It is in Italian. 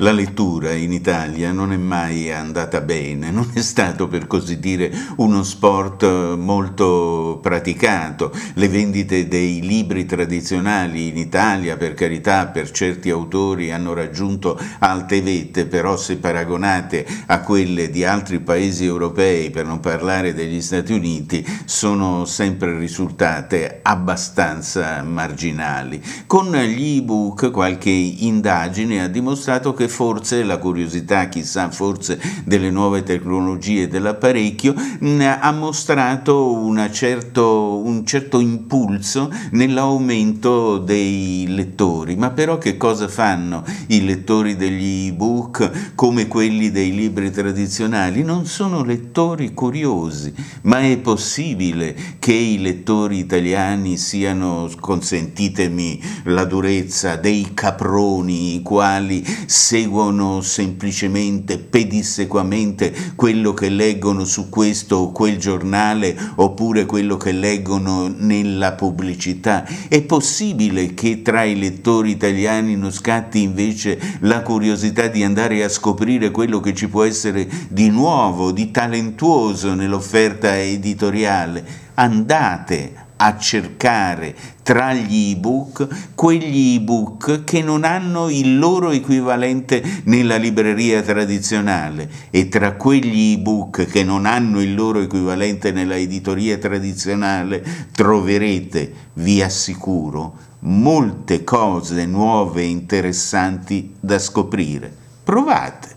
La lettura in Italia non è mai andata bene, non è stato per così dire uno sport eh, molto praticato. Le vendite dei libri tradizionali in Italia, per carità, per certi autori hanno raggiunto alte vette, però se paragonate a quelle di altri paesi europei, per non parlare degli Stati Uniti, sono sempre risultate abbastanza marginali. Con gli ebook qualche indagine ha dimostrato che forse la curiosità, chissà, forse delle nuove tecnologie dell'apparecchio, mm, ha mostrato certo, un certo impulso nell'aumento dei lettori. Ma però che cosa fanno i lettori degli ebook come quelli dei libri tradizionali? Non sono lettori curiosi, ma è possibile che i lettori italiani siano, consentitemi la durezza, dei caproni, i quali se seguono semplicemente pedissequamente quello che leggono su questo o quel giornale oppure quello che leggono nella pubblicità. È possibile che tra i lettori italiani non scatti invece la curiosità di andare a scoprire quello che ci può essere di nuovo, di talentuoso nell'offerta editoriale? Andate a cercare tra gli ebook quegli ebook che non hanno il loro equivalente nella libreria tradizionale e tra quegli ebook che non hanno il loro equivalente nella editoria tradizionale troverete, vi assicuro, molte cose nuove e interessanti da scoprire. Provate!